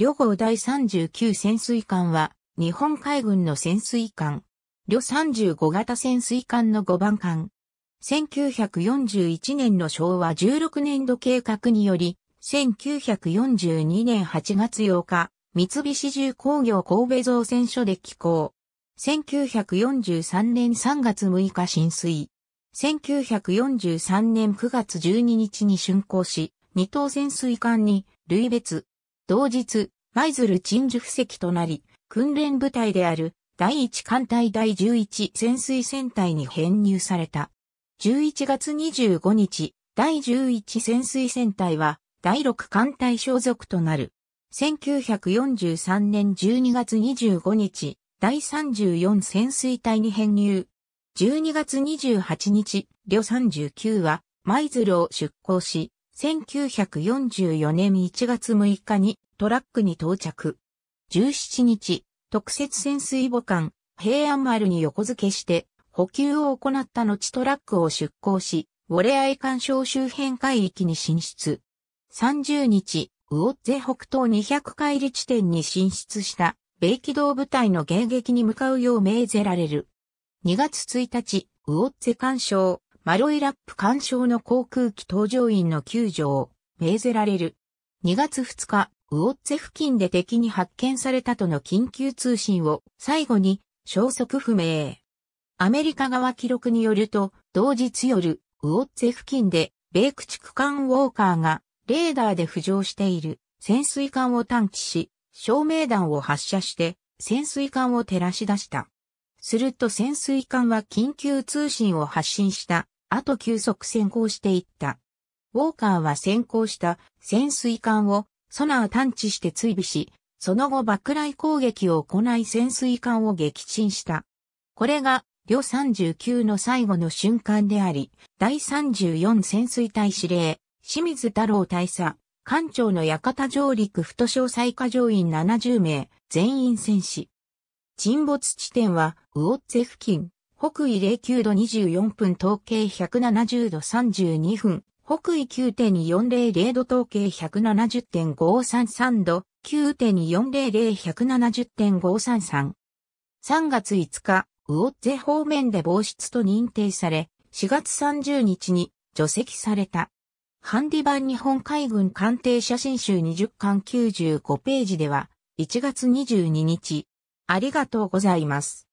旅号第39潜水艦は、日本海軍の潜水艦。旅35型潜水艦の5番艦。1941年の昭和16年度計画により、1942年8月8日、三菱重工業神戸造船所で寄港。1943年3月6日浸水。1943年9月12日に竣工し、二等潜水艦に、類別、同日、舞鶴鎮守布石となり、訓練部隊である第1艦隊第11潜水船隊に編入された。11月25日、第11潜水船隊は第6艦隊所属となる。1943年12月25日、第34潜水隊に編入。12月28日、旅39は舞鶴を出港し、1944年1月6日にトラックに到着。17日、特設潜水母艦、平安丸に横付けして、補給を行った後トラックを出港し、ウォレアイ干渉周辺海域に進出。30日、ウオッゼ北東200海里地点に進出した米機動部隊の迎撃に向かうよう命ぜられる。2月1日、ウオッゼ干渉、マロイラップ干渉の航空機搭乗員の救助を命ぜられる。2月2日、ウオッツェ付近で敵に発見されたとの緊急通信を最後に消息不明。アメリカ側記録によると、同日夜、ウオッツェ付近で、米駆逐艦ウォーカーが、レーダーで浮上している潜水艦を探知し、照明弾を発射して、潜水艦を照らし出した。すると潜水艦は緊急通信を発信したあと急速先行していった。ウォーカーは先行した潜水艦をソナー探知して追尾し、その後爆雷攻撃を行い潜水艦を撃沈した。これが、両39の最後の瞬間であり、第34潜水隊司令、清水太郎大佐、艦長の館上陸太小最下乗員70名、全員戦死。沈没地点は、ウオッツェ付近。北緯09度24分、統計170度32分、北緯9.400度統計170.533度、9.400170.533。3月5日、魚津方面で防湿と認定され、4月30日に除籍された。ハンディ版日本海軍艦艇写真集20巻95ページでは、1月22日、ありがとうございます。